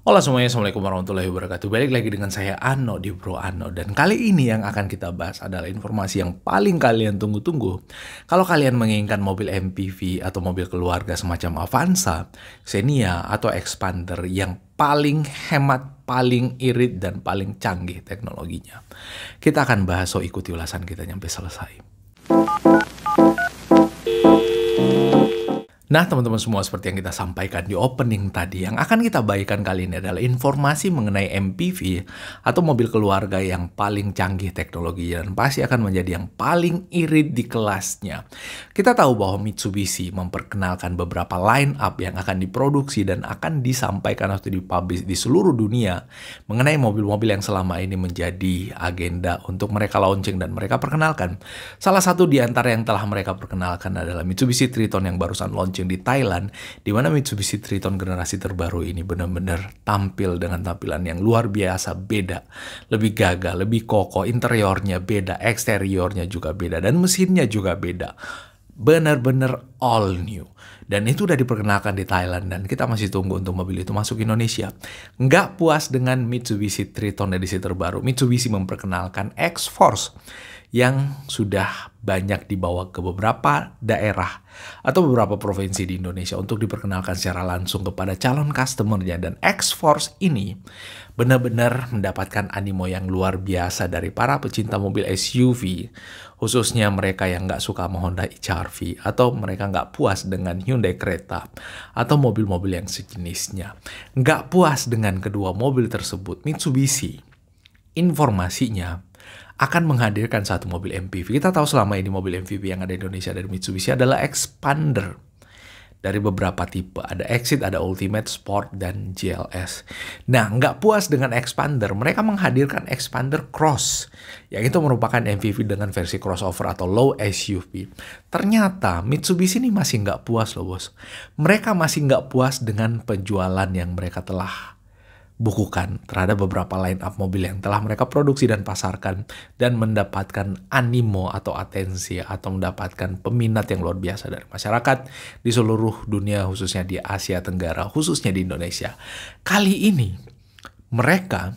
Halo semuanya, Assalamualaikum warahmatullahi wabarakatuh. Balik lagi dengan saya Ano di Bro Ano. Dan kali ini yang akan kita bahas adalah informasi yang paling kalian tunggu-tunggu. Kalau kalian menginginkan mobil MPV atau mobil keluarga semacam Avanza, Xenia atau Expander yang paling hemat, paling irit, dan paling canggih teknologinya. Kita akan bahas, so ikuti ulasan kita sampai selesai. Nah, teman-teman semua, seperti yang kita sampaikan di opening tadi, yang akan kita bagikan kali ini adalah informasi mengenai MPV atau mobil keluarga yang paling canggih teknologi dan pasti akan menjadi yang paling irit di kelasnya. Kita tahu bahwa Mitsubishi memperkenalkan beberapa line up yang akan diproduksi dan akan disampaikan atau dipublish di seluruh dunia mengenai mobil-mobil yang selama ini menjadi agenda untuk mereka launching dan mereka perkenalkan. Salah satu di antara yang telah mereka perkenalkan adalah Mitsubishi Triton yang barusan launching launching di Thailand, di mana Mitsubishi Triton generasi terbaru ini benar-benar tampil dengan tampilan yang luar biasa beda, lebih gagah, lebih kokoh, interiornya beda, eksteriornya juga beda, dan mesinnya juga beda benar-benar all new. Dan itu udah diperkenalkan di Thailand dan kita masih tunggu untuk mobil itu masuk Indonesia. Nggak puas dengan Mitsubishi Triton edisi terbaru, Mitsubishi memperkenalkan X-Force yang sudah banyak dibawa ke beberapa daerah atau beberapa provinsi di Indonesia untuk diperkenalkan secara langsung kepada calon customernya dan X-Force ini benar-benar mendapatkan animo yang luar biasa dari para pecinta mobil SUV khususnya mereka yang nggak suka sama Honda HR-V atau mereka nggak puas dengan Hyundai Creta atau mobil-mobil yang sejenisnya nggak puas dengan kedua mobil tersebut Mitsubishi informasinya akan menghadirkan satu mobil MPV. Kita tahu selama ini mobil MPV yang ada di Indonesia dari Mitsubishi adalah Expander. Dari beberapa tipe, ada Exit, ada Ultimate, Sport, dan GLS. Nah, nggak puas dengan Expander, mereka menghadirkan Expander Cross, yang itu merupakan MPV dengan versi crossover atau low SUV. Ternyata Mitsubishi ini masih nggak puas loh bos. Mereka masih nggak puas dengan penjualan yang mereka telah bukukan terhadap beberapa line up mobil yang telah mereka produksi dan pasarkan dan mendapatkan animo atau atensi atau mendapatkan peminat yang luar biasa dari masyarakat di seluruh dunia khususnya di Asia Tenggara khususnya di Indonesia. Kali ini mereka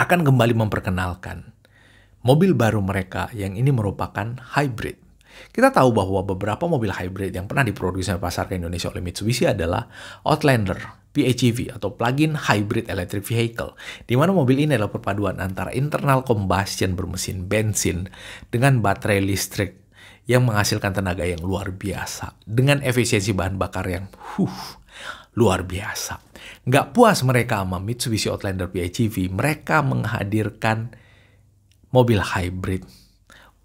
akan kembali memperkenalkan mobil baru mereka yang ini merupakan hybrid. Kita tahu bahwa beberapa mobil hybrid yang pernah diproduksi dan pasar ke Indonesia oleh Mitsubishi adalah Outlander, PHEV atau plug-in hybrid electric vehicle, di mana mobil ini adalah perpaduan antara internal combustion bermesin bensin dengan baterai listrik yang menghasilkan tenaga yang luar biasa dengan efisiensi bahan bakar yang huh, luar biasa. Nggak puas mereka sama Mitsubishi Outlander PHEV, mereka menghadirkan mobil hybrid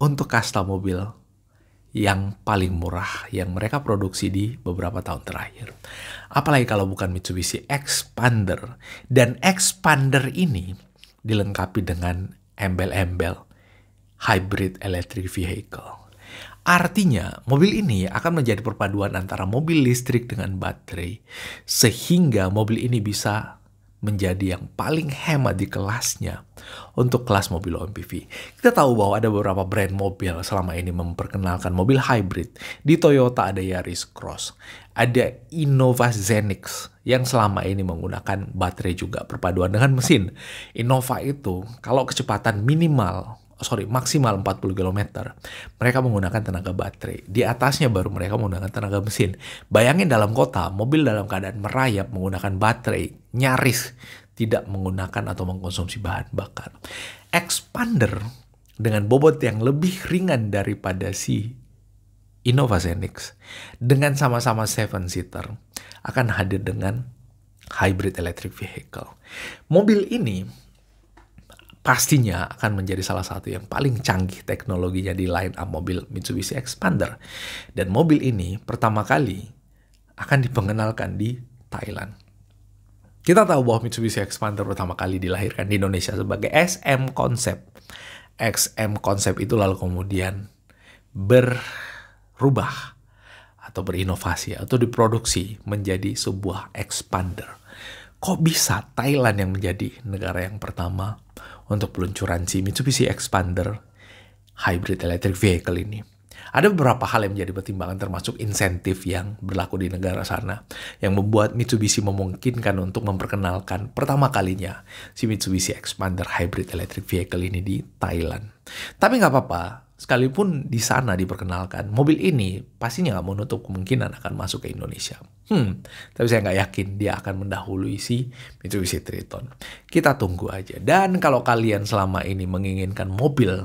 untuk kasta mobil yang paling murah yang mereka produksi di beberapa tahun terakhir. Apalagi kalau bukan Mitsubishi Expander. Dan Expander ini dilengkapi dengan embel-embel hybrid electric vehicle. Artinya, mobil ini akan menjadi perpaduan antara mobil listrik dengan baterai, sehingga mobil ini bisa menjadi yang paling hemat di kelasnya untuk kelas mobil MPV. Kita tahu bahwa ada beberapa brand mobil selama ini memperkenalkan mobil hybrid. Di Toyota ada Yaris Cross, ada Innova Zenix yang selama ini menggunakan baterai juga perpaduan dengan mesin. Innova itu kalau kecepatan minimal sorry, maksimal 40 km, mereka menggunakan tenaga baterai. Di atasnya baru mereka menggunakan tenaga mesin. Bayangin dalam kota, mobil dalam keadaan merayap menggunakan baterai, nyaris tidak menggunakan atau mengkonsumsi bahan bakar. Expander dengan bobot yang lebih ringan daripada si Innova Zenix dengan sama-sama seven seater akan hadir dengan hybrid electric vehicle. Mobil ini pastinya akan menjadi salah satu yang paling canggih teknologinya di line up mobil Mitsubishi Expander. Dan mobil ini pertama kali akan dipengenalkan di Thailand. Kita tahu bahwa Mitsubishi Expander pertama kali dilahirkan di Indonesia sebagai SM Concept. XM Concept itu lalu kemudian berubah atau berinovasi atau diproduksi menjadi sebuah expander kok bisa Thailand yang menjadi negara yang pertama untuk peluncuran si Mitsubishi Expander hybrid electric vehicle ini. Ada beberapa hal yang menjadi pertimbangan termasuk insentif yang berlaku di negara sana yang membuat Mitsubishi memungkinkan untuk memperkenalkan pertama kalinya si Mitsubishi Expander hybrid electric vehicle ini di Thailand. Tapi nggak apa-apa, sekalipun di sana diperkenalkan, mobil ini pastinya nggak menutup kemungkinan akan masuk ke Indonesia. Hmm, tapi saya nggak yakin dia akan mendahului si Mitsubishi Triton. Kita tunggu aja. Dan kalau kalian selama ini menginginkan mobil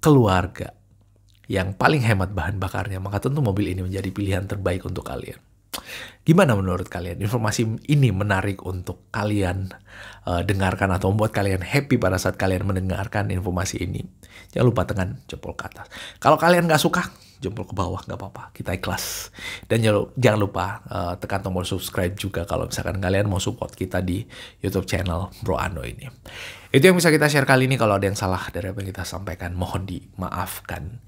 keluarga yang paling hemat bahan bakarnya, maka tentu mobil ini menjadi pilihan terbaik untuk kalian. Gimana menurut kalian? Informasi ini menarik untuk kalian uh, dengarkan atau membuat kalian happy pada saat kalian mendengarkan informasi ini. Jangan lupa tekan jempol ke atas. Kalau kalian nggak suka, jempol ke bawah nggak apa-apa kita ikhlas dan jangan lupa uh, tekan tombol subscribe juga kalau misalkan kalian mau support kita di YouTube channel Bro Ano ini itu yang bisa kita share kali ini kalau ada yang salah dari apa yang kita sampaikan mohon dimaafkan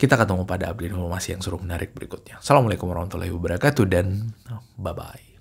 kita ketemu pada update informasi yang seru menarik berikutnya assalamualaikum warahmatullahi wabarakatuh dan bye bye